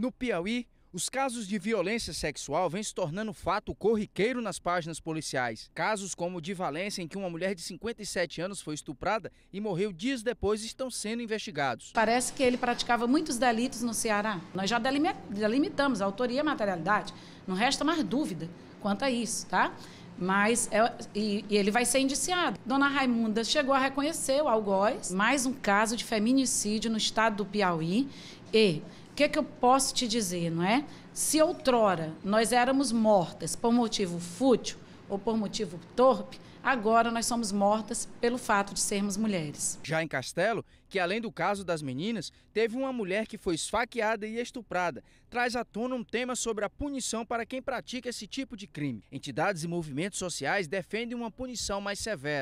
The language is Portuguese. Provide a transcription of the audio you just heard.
No Piauí, os casos de violência sexual vêm se tornando fato corriqueiro nas páginas policiais. Casos como o de Valência, em que uma mulher de 57 anos foi estuprada e morreu dias depois, estão sendo investigados. Parece que ele praticava muitos delitos no Ceará. Nós já delimitamos a autoria e a materialidade. Não resta mais dúvida quanto a isso, tá? Mas é, e, e, ele vai ser indiciado. Dona Raimunda chegou a reconhecer o algoz, mais um caso de feminicídio no estado do Piauí. E o que, que eu posso te dizer, não é? Se outrora nós éramos mortas por motivo fútil, ou por motivo torpe, agora nós somos mortas pelo fato de sermos mulheres. Já em Castelo, que além do caso das meninas, teve uma mulher que foi esfaqueada e estuprada, traz à tona um tema sobre a punição para quem pratica esse tipo de crime. Entidades e movimentos sociais defendem uma punição mais severa.